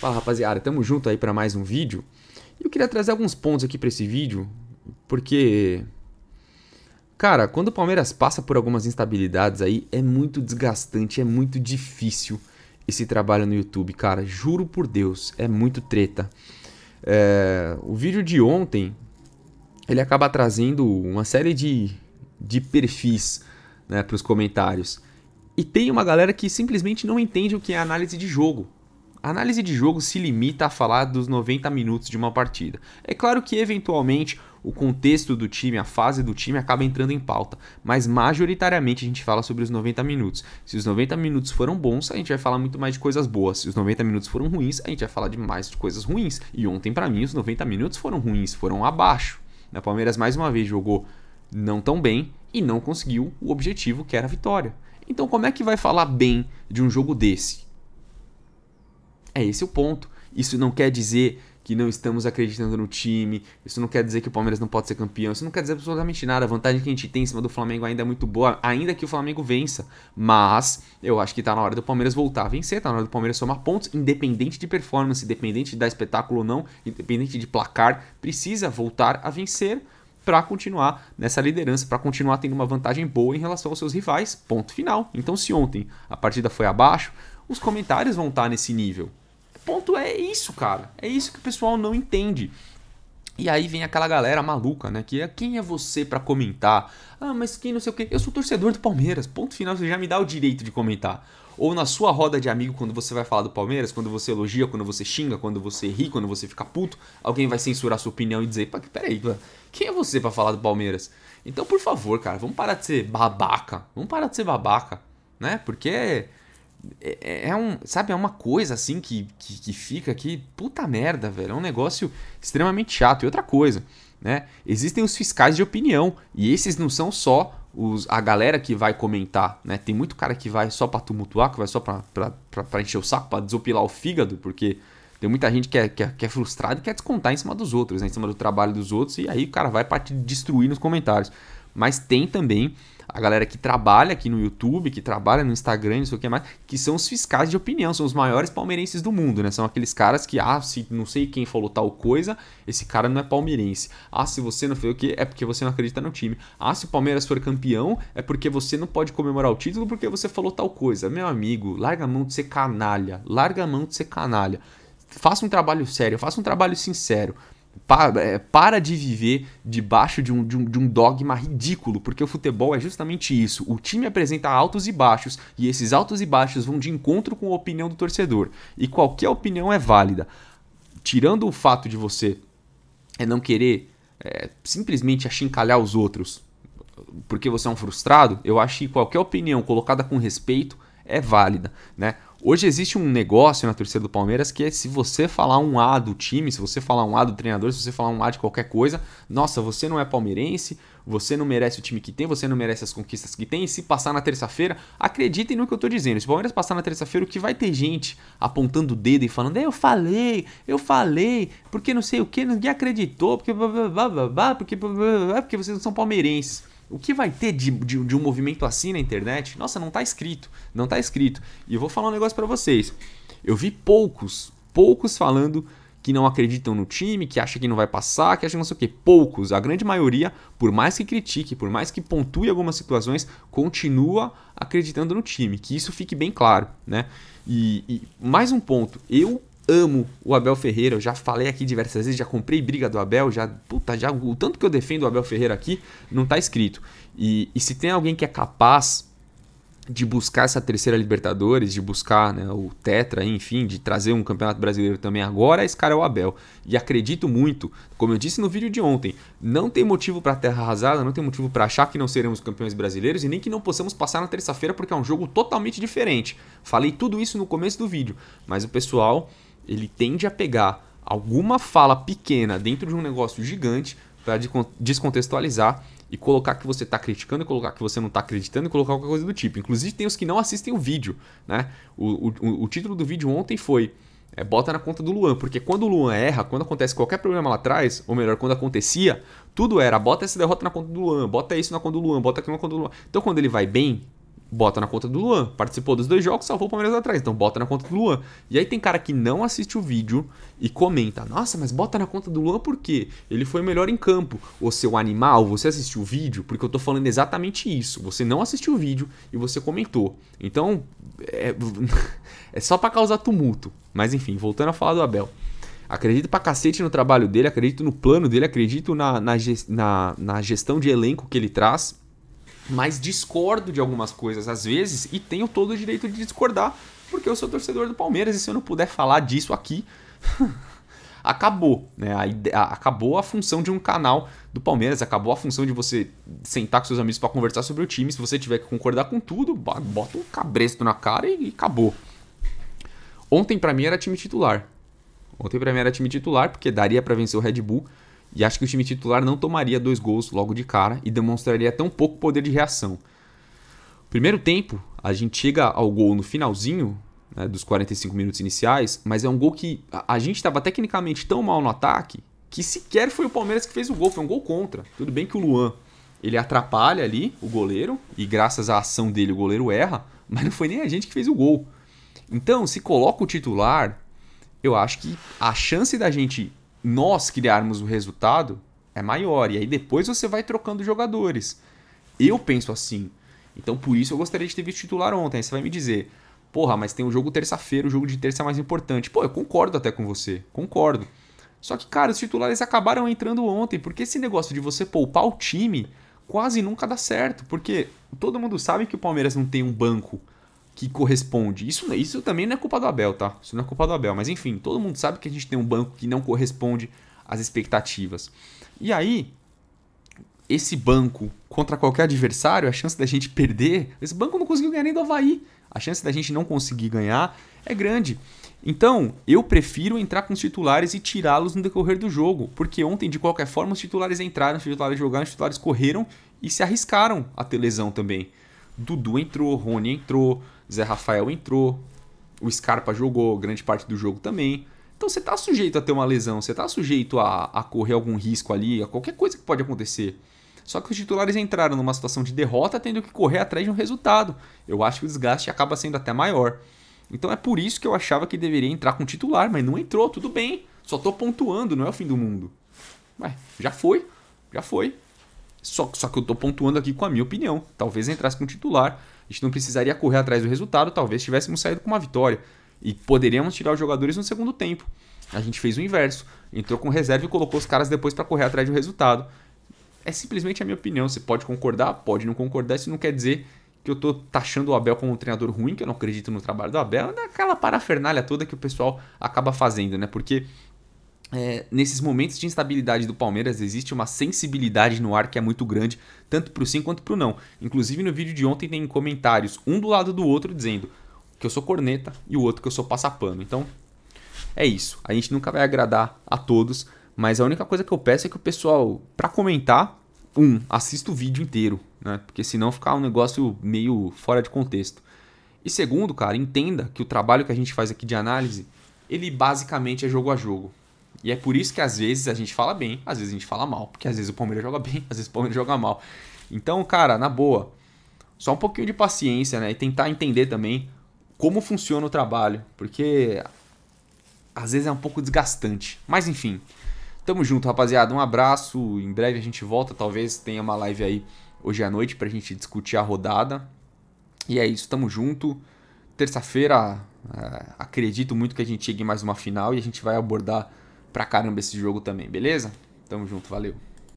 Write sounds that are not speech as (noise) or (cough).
Fala rapaziada, tamo junto aí para mais um vídeo. Eu queria trazer alguns pontos aqui para esse vídeo, porque cara, quando o Palmeiras passa por algumas instabilidades aí, é muito desgastante, é muito difícil esse trabalho no YouTube, cara. Juro por Deus, é muito treta. É, o vídeo de ontem ele acaba trazendo uma série de, de perfis né, para os comentários. E tem uma galera que simplesmente não entende o que é análise de jogo. A análise de jogo se limita a falar dos 90 minutos de uma partida. É claro que, eventualmente, o contexto do time, a fase do time acaba entrando em pauta, mas majoritariamente a gente fala sobre os 90 minutos. Se os 90 minutos foram bons, a gente vai falar muito mais de coisas boas. Se os 90 minutos foram ruins, a gente vai falar de mais de coisas ruins. E ontem, para mim, os 90 minutos foram ruins, foram abaixo. A Palmeiras, mais uma vez, jogou não tão bem e não conseguiu o objetivo que era a vitória. Então, como é que vai falar bem de um jogo desse? É esse o ponto. Isso não quer dizer que não estamos acreditando no time, isso não quer dizer que o Palmeiras não pode ser campeão, isso não quer dizer absolutamente nada. A vantagem que a gente tem em cima do Flamengo ainda é muito boa, ainda que o Flamengo vença. Mas eu acho que tá na hora do Palmeiras voltar a vencer, tá na hora do Palmeiras somar pontos, independente de performance, independente de dar espetáculo ou não, independente de placar, precisa voltar a vencer para continuar nessa liderança, para continuar tendo uma vantagem boa em relação aos seus rivais. Ponto final. Então, se ontem a partida foi abaixo, os comentários vão estar tá nesse nível ponto é isso, cara. É isso que o pessoal não entende. E aí vem aquela galera maluca, né? Que é quem é você para comentar? Ah, mas quem não sei o quê? Eu sou torcedor do Palmeiras. Ponto final, você já me dá o direito de comentar. Ou na sua roda de amigo, quando você vai falar do Palmeiras, quando você elogia, quando você xinga, quando você ri, quando você fica puto, alguém vai censurar sua opinião e dizer: peraí, quem é você para falar do Palmeiras? Então, por favor, cara, vamos parar de ser babaca. Vamos parar de ser babaca, né? Porque é, é, é, um. Sabe, é uma coisa assim que, que, que fica aqui. Puta merda, velho. É um negócio extremamente chato. E outra coisa, né? Existem os fiscais de opinião. E esses não são só os, a galera que vai comentar, né? Tem muito cara que vai só pra tumultuar, que vai só pra, pra, pra, pra encher o saco, pra desopilar o fígado, porque tem muita gente que é, que é, que é frustrada e quer descontar em cima dos outros, né? em cima do trabalho dos outros, e aí o cara vai pra te destruir nos comentários mas tem também a galera que trabalha aqui no YouTube, que trabalha no Instagram, não sei o que mais, que são os fiscais de opinião, são os maiores palmeirenses do mundo, né? São aqueles caras que, ah, se não sei quem falou tal coisa, esse cara não é palmeirense. Ah, se você não fez o que, é porque você não acredita no time. Ah, se o Palmeiras for campeão, é porque você não pode comemorar o título porque você falou tal coisa. Meu amigo, larga a mão de ser canalha, larga a mão de ser canalha. Faça um trabalho sério, faça um trabalho sincero. É, para de viver debaixo de um, de, um, de um, dogma ridículo, porque o futebol é justamente isso. O time apresenta altos e baixos, e esses altos e baixos vão de encontro com a opinião do torcedor. E qualquer opinião é válida. Tirando o fato de você é, não querer é, simplesmente achincalhar os outros porque você é um frustrado, eu acho que qualquer opinião colocada com respeito é válida, né? Hoje existe um negócio na torcida do Palmeiras que é se você falar um A do time, se você falar um A do treinador, se você falar um A de qualquer coisa, nossa, você não é palmeirense, você não merece o time que tem, você não merece as conquistas que tem. E se passar na terça-feira, acreditem no que eu tô dizendo. Se o Palmeiras passar na terça-feira, o que vai ter gente apontando o dedo e falando, é, eu falei, eu falei, porque não sei o que, ninguém acreditou, porque blá blá blá blá, porque blá, blá, blá, porque vocês não são palmeirenses. O que vai ter de, de, de um movimento assim na internet? Nossa, não está escrito, não está escrito. E eu vou falar um negócio para vocês. Eu vi poucos, poucos falando que não acreditam no time, que acha que não vai passar, que acha não sei o quê. Poucos, a grande maioria, por mais que critique, por mais que pontue algumas situações, continua acreditando no time. Que isso fique bem claro, né? E, e mais um ponto, eu amo o Abel Ferreira, eu já falei aqui diversas vezes, já comprei briga do Abel, já, puta, já, o tanto que eu defendo o Abel Ferreira aqui não tá escrito. E, e se tem alguém que é capaz de buscar essa terceira Libertadores, de buscar né, o Tetra, enfim, de trazer um campeonato brasileiro também agora, esse cara é o Abel. E acredito muito, como eu disse no vídeo de ontem, não tem motivo para terra arrasada, não tem motivo para achar que não seremos campeões brasileiros e nem que não possamos passar na terça-feira porque é um jogo totalmente diferente. Falei tudo isso no começo do vídeo, mas o pessoal ele tende a pegar alguma fala pequena dentro de um negócio gigante para descontextualizar e colocar que você está criticando, e colocar que você não está acreditando e colocar qualquer coisa do tipo. Inclusive, tem os que não assistem o vídeo. Né? O, o, o título do vídeo ontem foi é, Bota na conta do Luan, porque quando o Luan erra, quando acontece qualquer problema lá atrás, ou melhor, quando acontecia, tudo era bota essa derrota na conta do Luan, bota isso na conta do Luan, bota aquilo na conta do Luan. Então, quando ele vai bem, bota na conta do Luan. Participou dos dois jogos, salvou o Palmeiras atrás, então bota na conta do Luan. E aí tem cara que não assiste o vídeo e comenta: Nossa, mas bota na conta do Luan porque ele foi melhor em campo. Ô seu animal, você assistiu o vídeo? Porque eu tô falando exatamente isso. Você não assistiu o vídeo e você comentou. Então, é, (laughs) é só para causar tumulto. Mas enfim, voltando a falar do Abel. Acredito pra cacete no trabalho dele, acredito no plano dele, acredito na, na, na, na gestão de elenco que ele traz mas discordo de algumas coisas às vezes e tenho todo o direito de discordar, porque eu sou torcedor do Palmeiras e se eu não puder falar disso aqui, (laughs) acabou, né? A ideia, acabou a função de um canal do Palmeiras, acabou a função de você sentar com seus amigos para conversar sobre o time. Se você tiver que concordar com tudo, bota um cabresto na cara e, e acabou. Ontem para mim era time titular. Ontem para mim era time titular porque daria para vencer o Red Bull e acho que o time titular não tomaria dois gols logo de cara e demonstraria tão pouco poder de reação. Primeiro tempo, a gente chega ao gol no finalzinho né, dos 45 minutos iniciais, mas é um gol que a, a gente estava tecnicamente tão mal no ataque que sequer foi o Palmeiras que fez o gol, foi um gol contra. Tudo bem que o Luan ele atrapalha ali o goleiro e graças à ação dele o goleiro erra, mas não foi nem a gente que fez o gol. Então, se coloca o titular, eu acho que a chance da gente nós criarmos o resultado é maior. E aí depois você vai trocando jogadores. Eu penso assim. Então por isso eu gostaria de ter visto titular ontem. Aí você vai me dizer, porra, mas tem o um jogo terça-feira, o jogo de terça é mais importante. Pô, eu concordo até com você, concordo. Só que, cara, os titulares acabaram entrando ontem, porque esse negócio de você poupar o time quase nunca dá certo. Porque todo mundo sabe que o Palmeiras não tem um banco que corresponde. Isso, isso também não é culpa do Abel, tá? Isso não é culpa do Abel. Mas enfim, todo mundo sabe que a gente tem um banco que não corresponde às expectativas. E aí, esse banco contra qualquer adversário, a chance da gente perder. Esse banco não conseguiu ganhar nem do Havaí. A chance da gente não conseguir ganhar é grande. Então, eu prefiro entrar com os titulares e tirá-los no decorrer do jogo, porque ontem, de qualquer forma, os titulares entraram, os titulares jogaram, os titulares correram e se arriscaram a ter lesão também. Dudu entrou, Rony entrou, Zé Rafael entrou, o Scarpa jogou grande parte do jogo também. Então você está sujeito a ter uma lesão, você está sujeito a, a correr algum risco ali, a qualquer coisa que pode acontecer. Só que os titulares entraram numa situação de derrota, tendo que correr atrás de um resultado. Eu acho que o desgaste acaba sendo até maior. Então é por isso que eu achava que deveria entrar com o titular, mas não entrou, tudo bem. Só estou pontuando, não é o fim do mundo. Ué, já foi, já foi. Só, só que eu tô pontuando aqui com a minha opinião. Talvez entrasse com titular, a gente não precisaria correr atrás do resultado, talvez tivéssemos saído com uma vitória. E poderíamos tirar os jogadores no segundo tempo. A gente fez o inverso. Entrou com reserva e colocou os caras depois para correr atrás do resultado. É simplesmente a minha opinião. Você pode concordar, pode não concordar. Isso não quer dizer que eu tô taxando o Abel como um treinador ruim, que eu não acredito no trabalho do Abel, naquela é parafernália toda que o pessoal acaba fazendo, né? Porque é, nesses momentos de instabilidade do Palmeiras existe uma sensibilidade no ar que é muito grande, tanto para o sim quanto para o não. Inclusive no vídeo de ontem tem comentários, um do lado do outro, dizendo que eu sou corneta e o outro que eu sou passapano. Então, é isso. A gente nunca vai agradar a todos, mas a única coisa que eu peço é que o pessoal, para comentar, um, assista o vídeo inteiro, né? Porque senão fica um negócio meio fora de contexto. E segundo, cara, entenda que o trabalho que a gente faz aqui de análise, ele basicamente é jogo a jogo. E é por isso que às vezes a gente fala bem, às vezes a gente fala mal, porque às vezes o Palmeiras joga (laughs) bem, às vezes o Palmeiras joga mal. Então, cara, na boa, só um pouquinho de paciência, né? E tentar entender também como funciona o trabalho, porque às vezes é um pouco desgastante. Mas enfim, tamo junto, rapaziada. Um abraço. Em breve a gente volta, talvez tenha uma live aí hoje à noite pra gente discutir a rodada. E é isso, tamo junto. Terça-feira, é, acredito muito que a gente chegue mais uma final e a gente vai abordar pra caramba esse jogo também, beleza? Tamo junto, valeu.